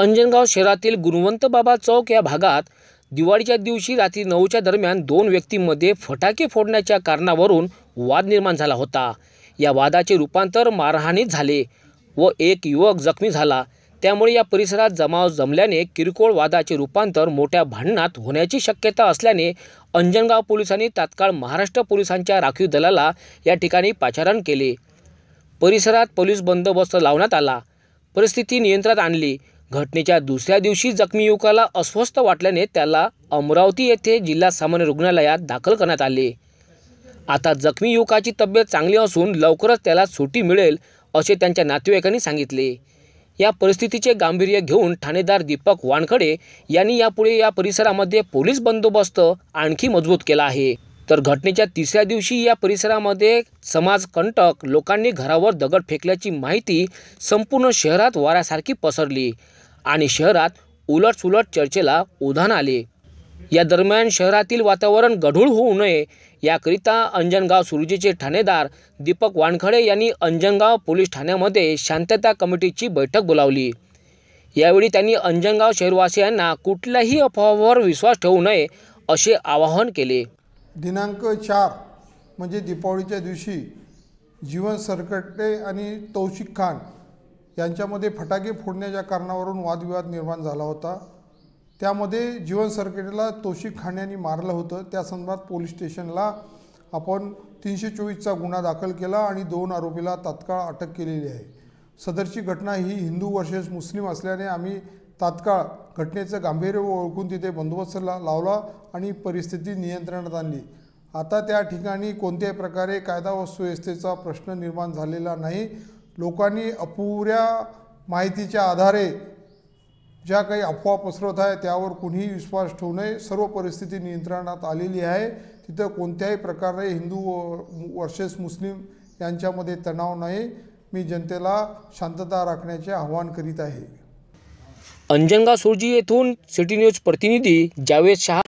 अंजनगाव शहरातील गुणवंत बाबा चौक या भागात दिवाळीच्या दिवशी रात्री नऊच्या दरम्यान दोन व्यक्तींमध्ये फटाके फोडण्याच्या कारणावरून वाद निर्माण झाला होता या वादाचे रूपांतर मारहाणीत झाले व एक युवक जखमी झाला त्यामुळे या परिसरात जमाव जमल्याने किरकोळ वादाचे रूपांतर मोठ्या भांडणात होण्याची शक्यता असल्याने अंजनगाव पोलिसांनी तात्काळ महाराष्ट्र पोलिसांच्या राखीव दलाला या ठिकाणी पाचारण केले परिसरात पोलीस बंदोबस्त लावण्यात आला परिस्थिती नियंत्रणात आणली घटनेच्या दुसऱ्या दिवशी जखमी युवकाला अस्वस्थ वाटल्याने त्याला अमरावती येथे जिल्हा सामान्य रुग्णालयात दाखल करण्यात आले आता जखमी युवकाची तब्येत चांगली असून लवकरच त्याला सुटी मिळेल असे त्यांच्या नातेवाईकांनी सांगितले या परिस्थितीचे गांभीर्य घेऊन ठाणेदार दीपक वानखडे यांनी यापुढे या परिसरामध्ये पोलीस बंदोबस्त आणखी मजबूत केला आहे तर घटनेच्या तिसऱ्या दिवशी या परिसरामध्ये समाजकंटक लोकांनी घरावर दगड फेकल्याची माहिती संपूर्ण शहरात वाऱ्यासारखी पसरली आणि शहरात उलटसुलट चर्चेला उधाण आले या दरम्यान शहरातील वातावरण गढूळ होऊ नये याकरिता अंजनगाव सुरुजीचे ठाणेदार दीपक वानखडे यांनी अंजनगाव पोलीस ठाण्यामध्ये शांतता कमिटीची बैठक बोलावली यावेळी त्यांनी अंजनगाव शहरवासियांना कुठल्याही अफवावर विश्वास ठेवू नये असे आवाहन केले दिनांक चार म्हणजे दीपावलीच्या दिवशी जीवन सरकटे आणि तौशिक खान यांच्यामध्ये फटाके फोडण्याच्या कारणावरून वादविवाद निर्माण झाला होता त्यामध्ये जीवन सरकटेला तौशिक खान यांनी मारलं होतं त्यासंदर्भात पोलीस स्टेशनला आपण तीनशे चोवीसचा गुन्हा दाखल केला आणि दोन आरोपीला तात्काळ अटक केलेली आहे सदरची घटना ही हिंदू वर्सेस मुस्लिम असल्याने आम्ही तात्काळ घटनेचं गांभीर्य ओळखून तिथे बंदोबस्त ला लावला आणि परिस्थिती नियंत्रणात आणली आता त्या ठिकाणी कोणत्याही प्रकारे कायदा व सुव्यवस्थेचा प्रश्न निर्माण झालेला नाही लोकांनी अपुऱ्या माहितीच्या आधारे ज्या काही अफवा पसरत आहे त्यावर कुणीही विश्वास ठेवू नये सर्व परिस्थिती नियंत्रणात आलेली आहे तिथं कोणत्याही प्रकारे हिंदू वर्सेस मुस्लिम यांच्यामध्ये तणाव नाही मी जनतेला शांतता राखण्याचे आवाहन करीत आहे अंजनगाव सुरजी येथून सिटी न्यूज प्रतिनिधी जावेद शहा